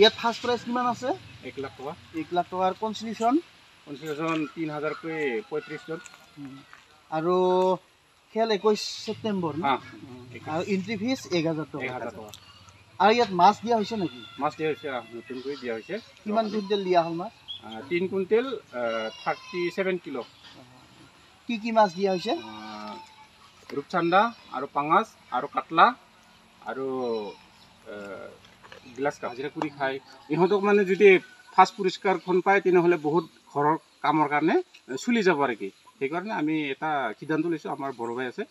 ইয়াত first price কিমান আছে 1 লাখ টাকা 1 লাখ টাকার কনসিলেশন কনসিলেশন 3000 কই 35 জন আর খেল 21 সেপ্টেম্বর না আর এন্ট্রি ফিস 1000 টাকা 1000 ইয়াত মাছ দিয়া হইছে নাকি মাছ দিয়া হইছে নতুন দিয়া হইছে কিমান কুইণ্টেল দিয়া হল মাছ 3 কুইন্টাল 37 কিলো কি কি মাছ দিয়া হৈছে ৰূপচান্দা আৰু পাঙ্গাস আৰু কাটলা আৰু গিলাচ হাজিৰা কৰি খায় ইহঁতক মানে যদি ফাৰ্ষ্ট পুৰস্কাৰখন পায় তেনেহ'লে বহুত ঘৰৰ কামৰ কাৰণে চলি যাব আৰু কি সেইকাৰণে আমি এটা সিদ্ধান্ত লৈছোঁ আমাৰ বৰভাই আছে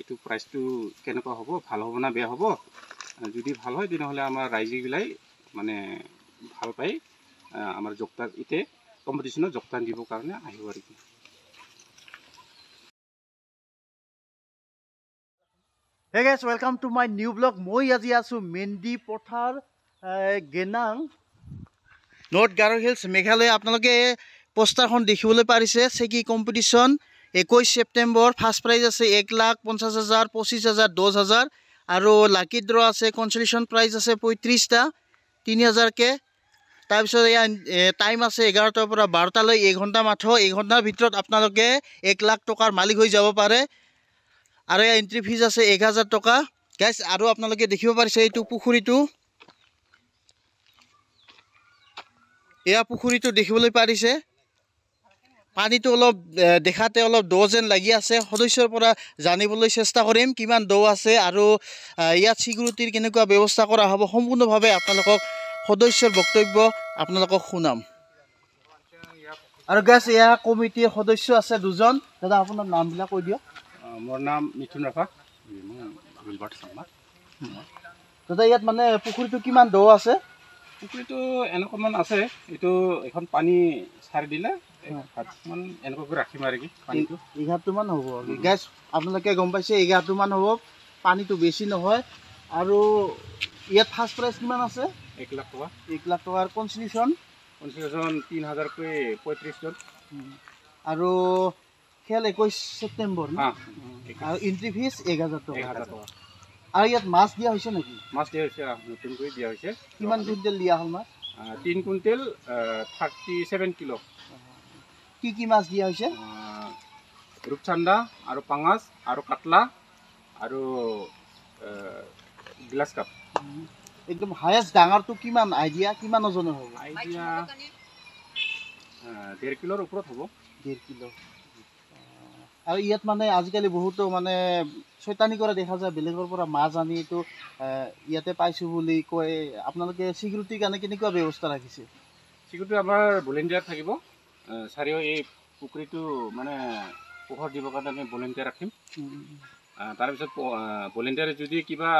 এইটো প্ৰাইজটো কেনেকুৱা হ'ব ভাল হ'ব না বেয়া হ'ব যদি ভাল হয় তেনেহ'লে আমাৰ ৰাইজেগিলাই মানে ভাল পায় আমাৰ যোগদান ইতে কম্পিটিশ্যনত যোগদান দিবৰ কাৰণে আহিব আৰু কি হে গেছ welcome to my new blog মই আজি আছোঁ মেন্দি পথাৰ গেনাং নৰ্থ গাৰো হিলছ মেঘালয় আপোনালোকে পষ্টাৰখন দেখিবলৈ পাৰিছে চেকি কম্পিটিশ্যন একৈছ ছেপ্টেম্বৰ ফাৰ্ষ্ট প্ৰাইজ আছে এক লাখ পঞ্চাছ হাজাৰ পঁচিছ হাজাৰ দহ হাজাৰ আৰু লাকি ড্ৰ আছে কনচলেশ্যন প্ৰাইজ আছে পঁয়ত্ৰিছটা তিনি হাজাৰকৈ তাৰপিছত ইয়াৰ টাইম আছে এঘাৰটাৰ পৰা বাৰটালৈ এঘণ্টা মাথোঁ এঘণ্টাৰ ভিতৰত আপোনালোকে এক লাখ টকাৰ মালিক হৈ যাব পাৰে আৰু ইয়াৰ এণ্ট্ৰি ফিজ আছে এক হাজাৰ টকা গাইছ আৰু আপোনালোকে দেখিব পাৰিছে এইটো পুখুৰীটো এয়া পুখুৰীটো দেখিবলৈ পাৰিছে পানীটো অলপ দেখাতে অলপ দ যেন লাগি আছে সদস্যৰ পৰা জানিবলৈ চেষ্টা কৰিম কিমান দ আছে আৰু ইয়াত চিকিউৰিটিৰ কেনেকুৱা ব্যৱস্থা কৰা হ'ব সম্পূৰ্ণভাৱে আপোনালোকক সদস্যৰ বক্তব্য আপোনালোকক শুনাম আৰু গেছ এয়া কমিটিৰ সদস্য আছে দুজন দাদা আপোনাৰ নামবিলাক কৈ দিয়ক মোৰ নাম মিথুন ৰাভা ৰিলবাট শৰ্মা দাদা ইয়াত মানে পুখুৰীটো কিমান দ আছে পুখুৰীটো এনেকুৱামান আছে এইটো এখন পানী চাৰি দিলে এঘাটমান এনেকুৱা কৰি কি পানীটো এঘাৰটোমান হ'ব গেছ আপোনালোকে গম পাইছে এঘাৰটোমান হ'ব পানীটো বেছি নহয় আৰু ইয়াত ফাৰ্ষ্ট প্ৰাইজ কিমান আছে এক লাখ টকা এক লাখ টকাৰ কনচিডিউশ্যন কনচিডিউশ্যন তিনি হাজাৰকৈ পঁয়ত্ৰিছজন আৰু খেল একৈছ ছেপ্টেম্বৰ ন আৰু এণ্ট্ৰি ফিজ এঘাৰ টকা আৰু ইয়াত মাছ দিয়া হৈছে নেকি মাছ দিয়া হৈছে নতুনকৈ দিয়া হৈছে কিমান কুইণ্টেল দিয়া হ'ল মাছ তিন কুইণ্টেল থাৰ্টি ছেভেন কিলো কি কি মাছ দিয়া হৈছে ৰূপচান্দা আৰু পাঙাছ আৰু কাটলা আৰু গ্লাচ কাপ একদম হায়েষ্ট ডাঙৰটো কিমান আইডিয়া কিমান ওজনৰ হ'ব আইডিয়া ডেৰ কিলোৰ ওপৰত হ'ব ডেৰ কিলো আৰু ইয়াত মানে আজিকালি বহুতো মানে চৈতানি কৰা দেখা যায় বেলেগৰ পৰা মাছ আনি এইটো ইয়াতে পাইছোঁ বুলি কয় আপোনালোকে চিকিউৰিটিৰ কাৰণে কেনেকুৱা ব্যৱস্থা ৰাখিছে চিকিউৰিটি আমাৰ ভলেণ্টিয়াৰ থাকিব চাৰিও এই পুখুৰীটো মানে পোহৰ দিবৰ কাৰণে আমি ভলেণ্টিয়াৰ ৰাখিম তাৰপিছত ভলেণ্টিয়াৰে যদি কিবা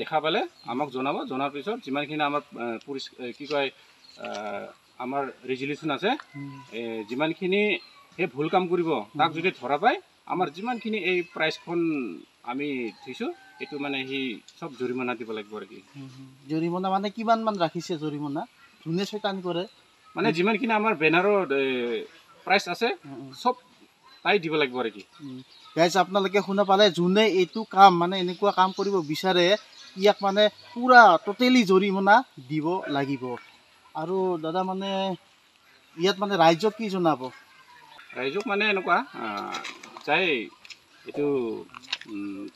দেখা পালে আমাক জনাব জনাৰ পিছত যিমানখিনি আমাৰ পৰিষ্কাৰ কি কয় আমাৰ ৰেজুলেশ্যন আছে যিমানখিনি সেই ভুল কাম কৰিব তাক যদি ধৰা পায় আমাৰ যিমানখিনি এই প্ৰাইজখন আমি থৈছোঁ এইটো মানে সি চব জৰিমনা দিব লাগিব আৰু কি জৰিমনা মানে কিমানমান ৰাখিছে জৰিমনা যোনে চৈতান কৰে মানে যিমানখিনি আমাৰ বেনাৰৰ প্ৰাইজ আছে চব তাই দিব লাগিব আৰু কি গাইজ আপোনালোকে শুনা পালে যোনে এইটো কাম মানে এনেকুৱা কাম কৰিব বিচাৰে ইয়াক মানে পুৰা ট'টেলি জৰিমনা দিব লাগিব আৰু দাদা মানে ইয়াত মানে ৰাইজক কি জনাব ৰাইজক মানে এনেকুৱা যাই এইটো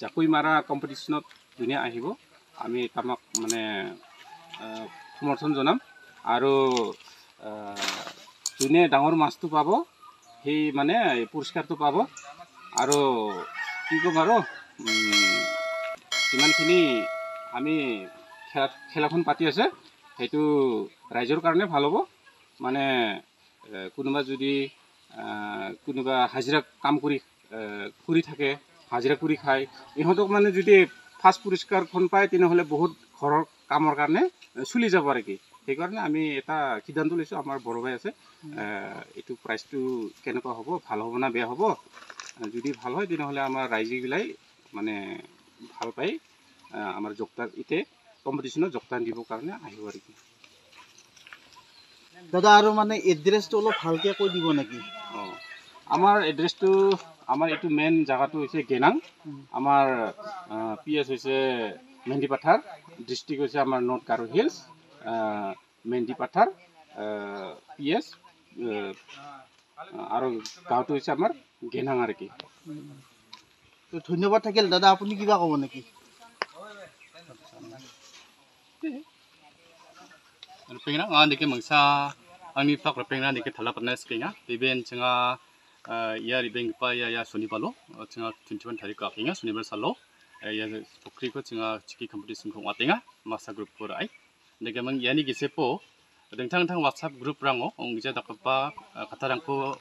জাকৈ মাৰা কম্পিটিশ্যনত যোনে আহিব আমি তামাক মানে সমৰ্থন জনাম আৰু যোনে ডাঙৰ মাছটো পাব সেই মানে পুৰস্কাৰটো পাব আৰু কি ক'ম আৰু যিমানখিনি আমি খেলা খেলাখন পাতি আছে সেইটো ৰাইজৰ কাৰণে ভাল হ'ব মানে কোনোবা যদি কোনোবা হাজিৰা কাম কৰি কৰি থাকে হাজিৰা কৰি খায় ইহঁতক মানে যদি ফাৰ্ষ্ট পুৰস্কাৰখন পায় তেনেহ'লে বহুত ঘৰৰ কামৰ কাৰণে চলি যাব আৰু কি সেইকাৰণে আমি এটা সিদ্ধান্ত লৈছোঁ আমাৰ বৰভাই আছে এইটো প্ৰাইচটো কেনেকুৱা হ'ব ভাল হ'ব না বেয়া হ'ব যদি ভাল হয় তেনেহ'লে আমাৰ ৰাইজেবিলাক মানে ভাল পায় আমাৰ যোগদান ইতে কম্পিটিশ্যনত যোগদান দিবৰ কাৰণে আহিব আৰু কি দাদা আৰু মানে এড্ৰেছটো অলপ ভালকৈ কৈ দিব নেকি আমাৰ এড্ৰেছটো আমাৰ এইটো মেইন জেগাটো হৈছে গেনাং আমাৰ পি এছ হৈছে মেহন্দিপাথাৰ ডিষ্ট্ৰিক হৈছে আমাৰ north Garo hills Mendipathar P S আৰু গাঁৱটো হৈছে আমাৰ গেনাং আৰু কি ধন্যবাদ থাকিল দাদা আপুনি কিবা ক'ব নেকি পেঙৰা অঁ নেকি মংচা আমি পেঙৰা নেকি থলা পাতনা স্কেঙা ইভেন চেঙা ya ribeng pa ya ya suni balo palo, cinga tuntuan dari kakinya suni bersalo, ya pukri ko cinga ciki kompetisi ko watenga masa grup korai, nega mang ya ni gisepo, deng tang tang whatsapp grup rango, ong gisa dakap pa kata rangko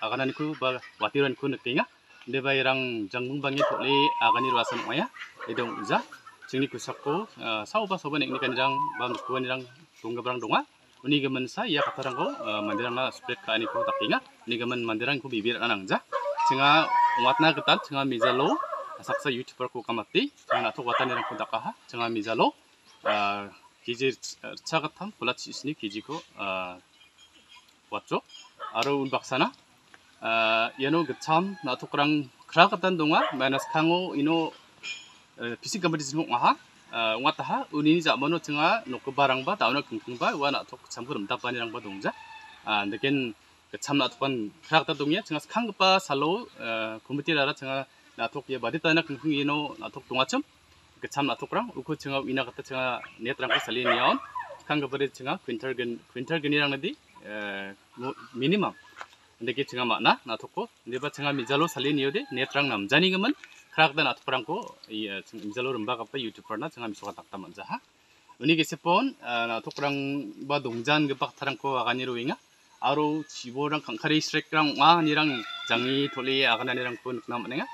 akanan ko ba watiran ko nekinga, nde ba irang jang mung bangi ko le akani ruasan maya, idong za, cingni kusakko, sauba sauba nek ni kanjang bang kuan irang tunggabrang dongan. Ini gaman saya ya katarang ko, uh, mandirang na spek ka ini ko tapi ini gaman mandirang bibir anangja. ja. Cenga ketan, cenga mizalo, saksa youtuber ko kamati, cenga nato watan nirang ko dakaha, cenga mizalo, uh, ah, kiji rica ketan, kulat sisni kijiko ko uh, ah, watjo. Aro un baksana, uh, getam, ketan, nato kurang kera ketan dunga, manas kango ino uh, eh, pisik gambar disimuk ngaha, ngataha unini ja mano t e n g a noko barang ba tauna kungkung ba wana tok u chamkurum da panirang ba dongja uh, ndeken k u chamna tokan khrak ta dongye t e n g a s k a n g pa salo uh, kumbuti ra t e n g a natok i e badi tana kungkung ino natok dongachum a k a c h wina niat sali na kurang tenga nadi 그 참나 토크랑 우코 증아 위나 같은 증아 네트랑 n 살리니언 칸가 버 n 증아 퀸터근 퀸터근이랑 어디 미니멈 근데 그 증아 i 나나토 e 네바 a 아미 a n 살리니어디 네트랑 g 자 m 그 n Karak dan atu perangku iya misalnya rumba kapa YouTube pernah jangan bisa katak taman jaha. Ini kesepon atu perang ba dongjan gepak tarangku akan iruinga. Aru ciboran kangkari strekran wah nirang jangi toli akan nirang pun nama nenga.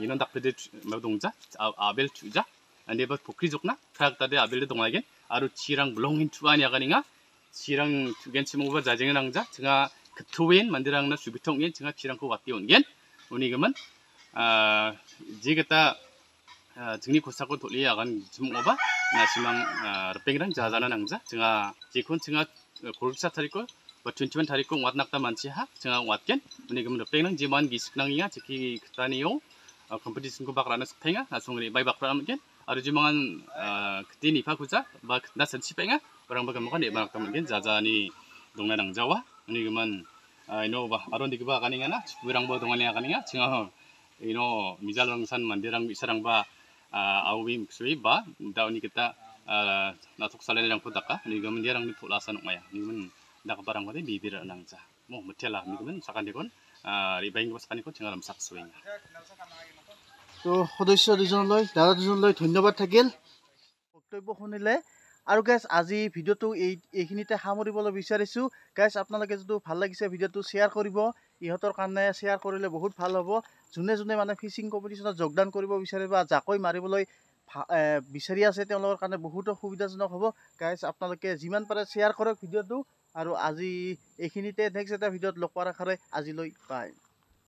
Inon tak pede ma dongja abel cuja. Andi ba pukri jokna karak tadi abel dongagen. Aru cirang belongin cuan ya kaninga. Cirang cugen cimong ba jajengin angja. Tengah ketuin mandirang na subitongin tengah cirang ku wati ongen. Unigaman jikata jingni kusako toli akan jumung oba na simang pengiran jazana nangza jenga jikun jenga kuluksa tariko batun-cuman tariko nguat nakta manci ha, hak jenga nguatken menigam pengiran jiman gisik nangiya jiki ketaniyo kompetisi kubak rana sepenga langsung ini bayi bakra mungkin ada jumangan keti nipa kuza bak nasan sipenga orang bakal makan ya barak mungkin jazani dongna nangzawa menigam ino bah aron dikubak kaningana burang bawa dongani kaningya jenga ino misal orang san mandi orang bisa orang ba awi mukswi ba dah ni kita natuk salen orang kuda ka ni kemudian orang ni pulasan umaya ni kemudian dah kebarang kau ni bibir orang sa mo mesti lah ni kemudian sakan dekon ribaing kau sakan dekon jangan ramsak swing तो खुदाई से reason लोई, दादा reason लोई, धन्यवाद ठगेल। तो ये बहुत होने लगे। आरु गैस आजी वीडियो तो एक ही नहीं था, हमारी बोला विषय रिसू। गैस अपना लगे तो फल्ला किसे वीडियो तो शेयर करिबो। ইহঁতৰ কাৰণে শ্বেয়াৰ কৰিলে বহুত ভাল হ'ব যোনে যোনে মানে ফিচিং কম্পিটিশ্যনত যোগদান কৰিব বিচাৰে বা জাকৈ মাৰিবলৈ বিচাৰি আছে তেওঁলোকৰ কাৰণে বহুতো সুবিধাজনক হ'ব গাইজ আপোনালোকে যিমান পাৰে শ্বেয়াৰ কৰক ভিডিঅ'টো আৰু আজি এইখিনিতে নেক্সট এটা ভিডিঅ'ত লগ পোৱাৰ আশাৰে আজিলৈ পায়